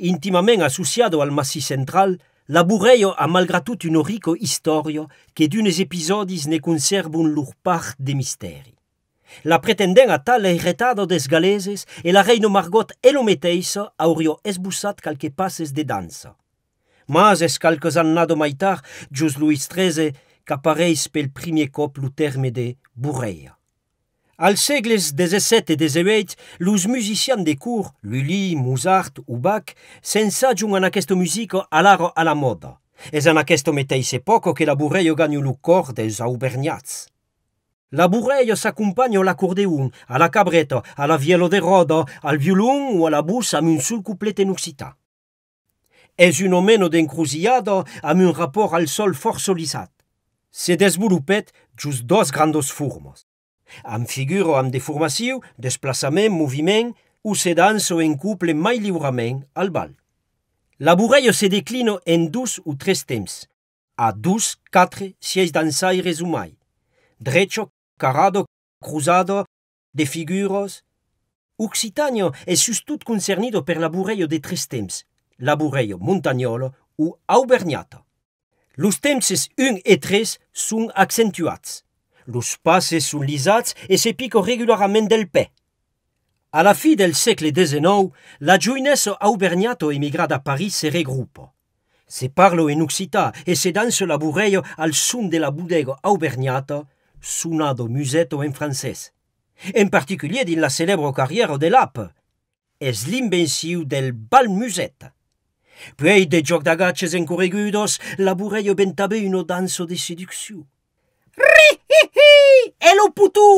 intimament associat al massi central, la burèio a malgratut un rico istòria que d duunes episodis ne conè unlorur part de misterèri. La pretendent a tal e retado desesgaezes e la reina Margot eometeissa aurii esbussat calque pas de dansa. Mas es calques an nado mai tard Jos Louis XII qu’apais pel primièr còp loèrme de Burèa. Al segle XVI e XIII, los musicians de cours, Luli, Mozart U Bach, s’ajun an aquesto muzò a l'ar a mòda. Es en aquesto mete se pòc que la burèio gangno lo còr dels auuberniats. La burèlha s’accocompanò la cour de un, a la cabreta, a l'avièlo de rda, al violon ou a la bus amb un sul complèt in nocitaità. Es un homeménno d’encruziada amb un rapòrt al sòl fòr soizat. Se desvolupèt justs dos grands furmos. Ambfigur amb deformciu, desplaçament, moviment, o se dans o en coupleple mai lliurament al val. La burèio se declino en dos o tres temps. a dos, quatre sièch dansai resumai. Drecho carado cruzador defigurs. Occitagno es sustut concernido per laburèio de tres temps: La Burreio montagnoòlo o Auuberta. Los tempses un e tres son accentuats. Los sur l'isatz e se pico regularament del À la fin del segle XIX, la giuinessa auberniato emigrada à Paris se regroupe. Se parlo en occità e se danse la burreio al son de la boudego aubergnata, sonado musetto en français. En particulier dans la célèbre carrière de l'app. Es l'invenciu del bal musette. Puei de gioc d'agaches encorregudos, la burreio bentabé une danse de séduction. no é puto